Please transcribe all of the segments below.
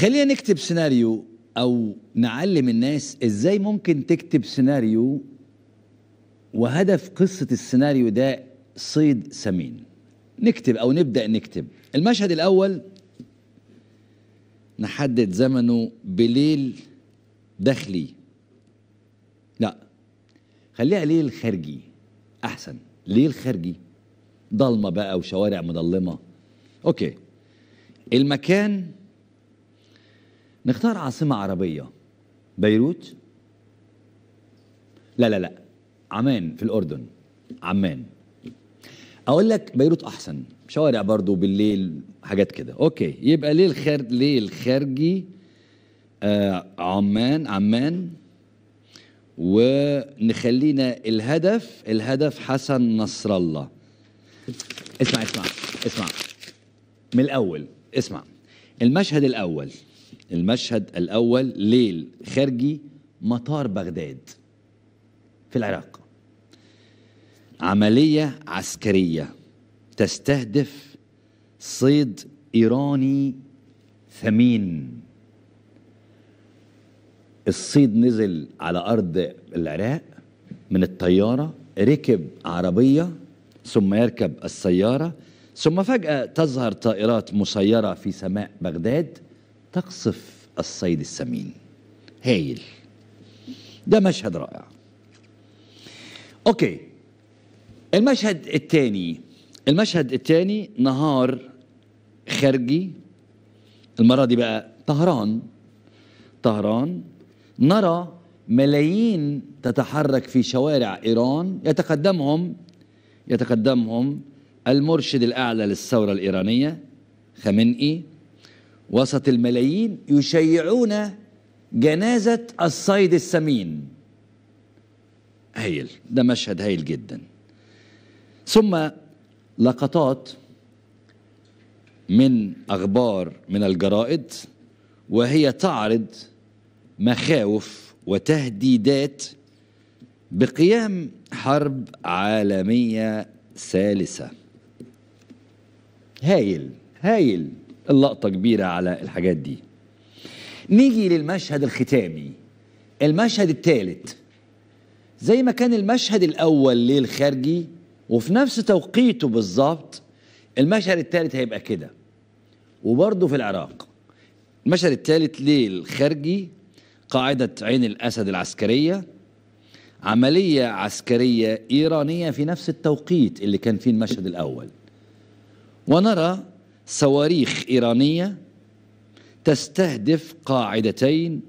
خلينا نكتب سيناريو او نعلم الناس ازاي ممكن تكتب سيناريو وهدف قصه السيناريو ده صيد سمين نكتب او نبدا نكتب المشهد الاول نحدد زمنه بليل داخلي لا خليها ليل خارجي احسن ليل خارجي ضلمه بقى وشوارع مضلمه اوكي المكان نختار عاصمة عربية بيروت لا لا لا عمان في الأردن عمان أقول لك بيروت أحسن شوارع برضو بالليل حاجات كده أوكي يبقى ليه الخارج ليه الخارجي آه عمان عمان ونخلينا الهدف الهدف حسن نصر الله اسمع اسمع اسمع من الأول اسمع المشهد الأول المشهد الأول ليل خارجي مطار بغداد في العراق عملية عسكرية تستهدف صيد إيراني ثمين الصيد نزل على أرض العراق من الطيارة ركب عربية ثم يركب السيارة ثم فجأة تظهر طائرات مسيرة في سماء بغداد تقصف الصيد السمين هايل ده مشهد رائع اوكي المشهد الثاني المشهد الثاني نهار خارجي المره دي بقى طهران طهران نرى ملايين تتحرك في شوارع ايران يتقدمهم يتقدمهم المرشد الاعلى للثوره الايرانيه خامنئي وسط الملايين يشيعون جنازة الصيد السمين هايل ده مشهد هايل جدا ثم لقطات من أخبار من الجرائد وهي تعرض مخاوف وتهديدات بقيام حرب عالمية ثالثة هايل هايل اللقطة كبيرة على الحاجات دي نيجي للمشهد الختامي المشهد الثالث زي ما كان المشهد الأول ليل خارجي وفي نفس توقيته بالظبط المشهد الثالث هيبقى كده وبرضه في العراق المشهد الثالث ليل خارجي قاعدة عين الأسد العسكرية عملية عسكرية إيرانية في نفس التوقيت اللي كان فيه المشهد الأول ونرى صواريخ إيرانية تستهدف قاعدتين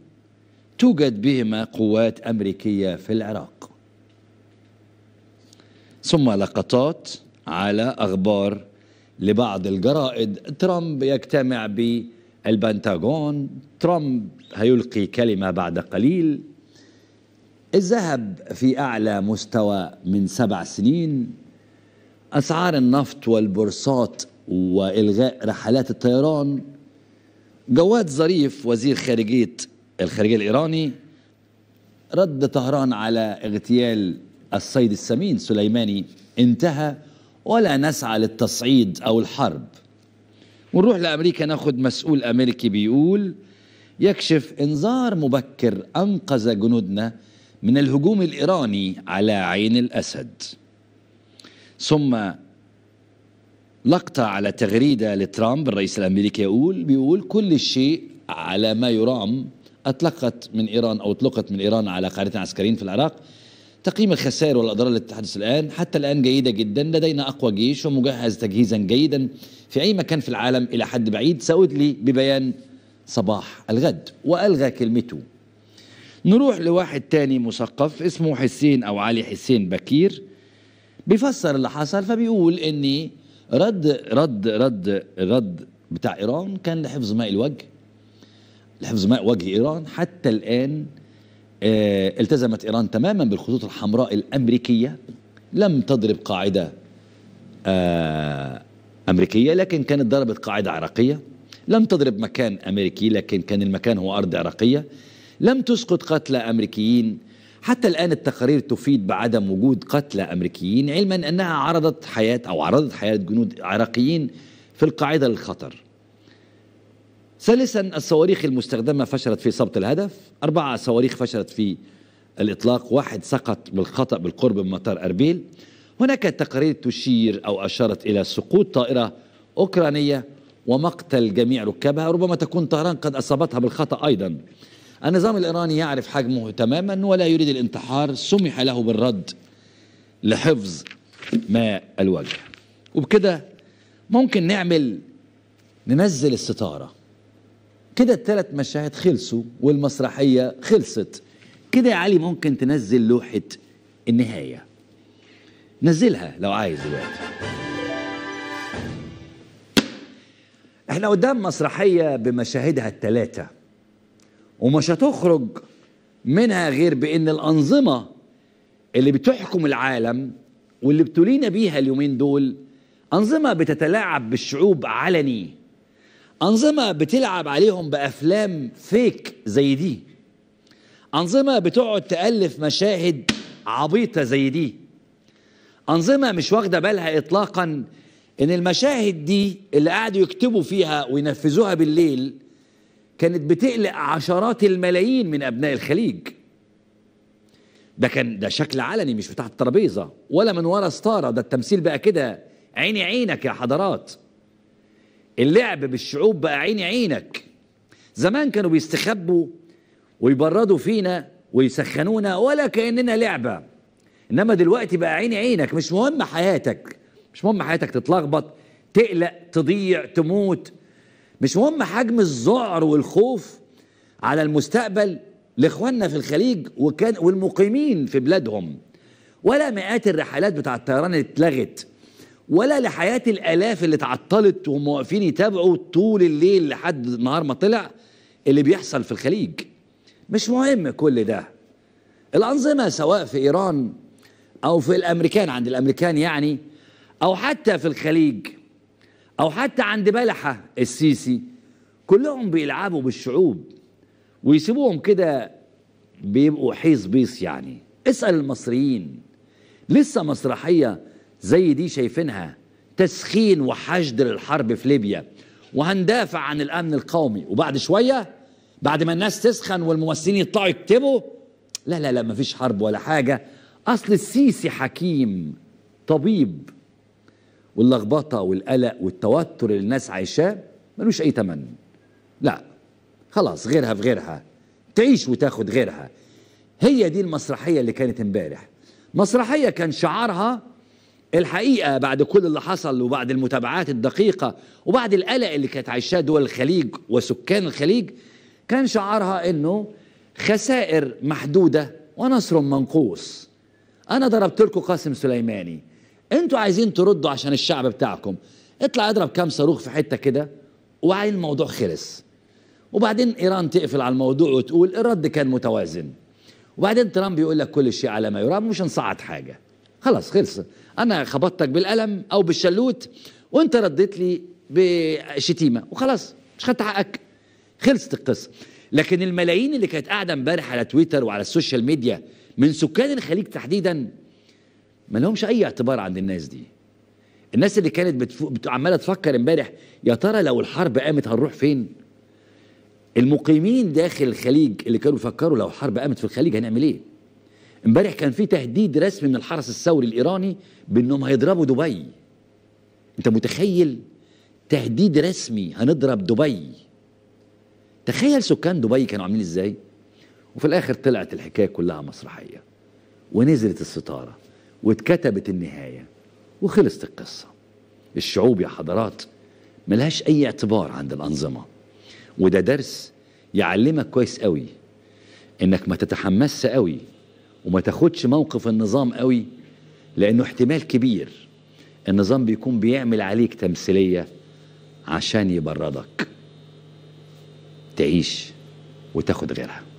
توجد بهما قوات أمريكية في العراق ثم لقطات على أخبار لبعض الجرائد ترامب يجتمع بالبنتاغون ترامب هيلقي كلمة بعد قليل الذهب في أعلى مستوى من سبع سنين أسعار النفط والبورصات والغاء رحلات الطيران جواد ظريف وزير خارجيه الخارجيه الايراني رد طهران على اغتيال الصيد السمين سليماني انتهى ولا نسعى للتصعيد او الحرب ونروح لامريكا ناخد مسؤول امريكي بيقول يكشف انذار مبكر انقذ جنودنا من الهجوم الايراني على عين الاسد ثم لقطة على تغريدة لترامب الرئيس الأمريكي يقول بيقول كل شيء على ما يرام أطلقت من إيران أو أطلقت من إيران على قاعدتنا عسكريين في العراق تقييم الخسائر والأضرار التي تحدث الآن حتى الآن جيدة جدا لدينا أقوى جيش ومجهز تجهيزا جيدا في أي مكان في العالم إلى حد بعيد سأود لي ببيان صباح الغد وألغى كلمته نروح لواحد تاني مثقف اسمه حسين أو علي حسين بكير بيفسر اللي حصل فبيقول إني رد رد رد الرد بتاع ايران كان لحفظ ماء الوجه لحفظ ماء وجه ايران حتى الان آه، التزمت ايران تماما بالخطوط الحمراء الامريكيه لم تضرب قاعده آه، امريكيه لكن كانت ضربت قاعده عراقيه لم تضرب مكان امريكي لكن كان المكان هو ارض عراقيه لم تسقط قتلى امريكيين حتى الآن التقارير تفيد بعدم وجود قتلى أمريكيين علما أنها عرضت حياة أو عرضت حياة جنود عراقيين في القاعدة للخطر ثالثا الصواريخ المستخدمة فشلت في صبت الهدف أربعة صواريخ فشلت في الإطلاق واحد سقط بالخطأ بالقرب من مطار أربيل هناك تقارير تشير أو أشارت إلى سقوط طائرة أوكرانية ومقتل جميع ركابها ربما تكون طهران قد أصابتها بالخطأ أيضا النظام الإيراني يعرف حجمه تماما ولا يريد الانتحار سمح له بالرد لحفظ ماء الوجه وبكده ممكن نعمل ننزل الستارة كده الثلاث مشاهد خلصوا والمسرحية خلصت كده يا علي ممكن تنزل لوحة النهاية نزلها لو عايز دلوقتي احنا قدام مسرحية بمشاهدها الثلاثة ومش هتخرج منها غير بان الانظمه اللي بتحكم العالم واللي ابتلينا بيها اليومين دول انظمه بتتلاعب بالشعوب علني انظمه بتلعب عليهم بافلام فيك زي دي انظمه بتقعد تالف مشاهد عبيطه زي دي انظمه مش واخده بالها اطلاقا ان المشاهد دي اللي قعدوا يكتبوا فيها وينفذوها بالليل كانت بتقلق عشرات الملايين من أبناء الخليج ده كان ده شكل علني مش بتاع الترابيزة ولا من ورا ستارة ده التمثيل بقى كده عيني عينك يا حضرات اللعب بالشعوب بقى عيني عينك زمان كانوا بيستخبوا ويبردوا فينا ويسخنونا ولا كأننا لعبة إنما دلوقتي بقى عيني عينك مش مهم حياتك مش مهم حياتك تتلخبط تقلق تضيع تموت مش مهم حجم الذعر والخوف على المستقبل لاخواننا في الخليج وكان والمقيمين في بلادهم ولا مئات الرحلات بتاع الطيران اللي اتلغت ولا لحياة الآلاف اللي اتعطلت وهم واقفين يتابعوا طول الليل لحد النهار ما طلع اللي بيحصل في الخليج مش مهم كل ده الأنظمة سواء في إيران أو في الأمريكان عند الأمريكان يعني أو حتى في الخليج أو حتى عند بلحة السيسي كلهم بيلعبوا بالشعوب ويسيبوهم كده بيبقوا حيص بيص يعني اسأل المصريين لسه مسرحية زي دي شايفينها تسخين وحشد للحرب في ليبيا وهندافع عن الأمن القومي وبعد شوية بعد ما الناس تسخن والممثلين يطلعوا يكتبوا لا لا لا مفيش حرب ولا حاجة أصل السيسي حكيم طبيب واللخبطه والقلق والتوتر اللي الناس عايشاه ملوش اي تمن لا خلاص غيرها في غيرها تعيش وتاخد غيرها هي دي المسرحيه اللي كانت امبارح مسرحيه كان شعارها الحقيقه بعد كل اللي حصل وبعد المتابعات الدقيقه وبعد القلق اللي كانت عايشاه دول الخليج وسكان الخليج كان شعارها انه خسائر محدوده ونصر منقوص انا ضربت لكم قاسم سليماني انتوا عايزين تردوا عشان الشعب بتاعكم اطلع اضرب كام صاروخ في حته كده وبعدين الموضوع خلص وبعدين ايران تقفل على الموضوع وتقول الرد كان متوازن وبعدين ترامب يقول لك كل شيء على ما يرام مش هنصعد حاجه خلاص خلص انا خبطتك بالقلم او بالشلوت وانت رديت لي بشتيمه وخلاص مش خدت حقك خلصت القصه لكن الملايين اللي كانت قاعده امبارح على تويتر وعلى السوشيال ميديا من سكان الخليج تحديدا ما لهمش اي اعتبار عند الناس دي الناس اللي كانت عماله تفكر امبارح يا ترى لو الحرب قامت هنروح فين المقيمين داخل الخليج اللي كانوا بيفكروا لو حرب قامت في الخليج هنعمل ايه امبارح كان في تهديد رسمي من الحرس الثوري الايراني بانهم هيضربوا دبي انت متخيل تهديد رسمي هنضرب دبي تخيل سكان دبي كانوا عاملين ازاي وفي الاخر طلعت الحكايه كلها مسرحيه ونزلت الستاره واتكتبت النهاية وخلصت القصة الشعوب يا حضرات ملهاش أي اعتبار عند الأنظمة وده درس يعلمك كويس قوي إنك ما تتحمسش قوي وما تاخدش موقف النظام قوي لأنه احتمال كبير النظام بيكون بيعمل عليك تمثيلية عشان يبردك تعيش وتاخد غيرها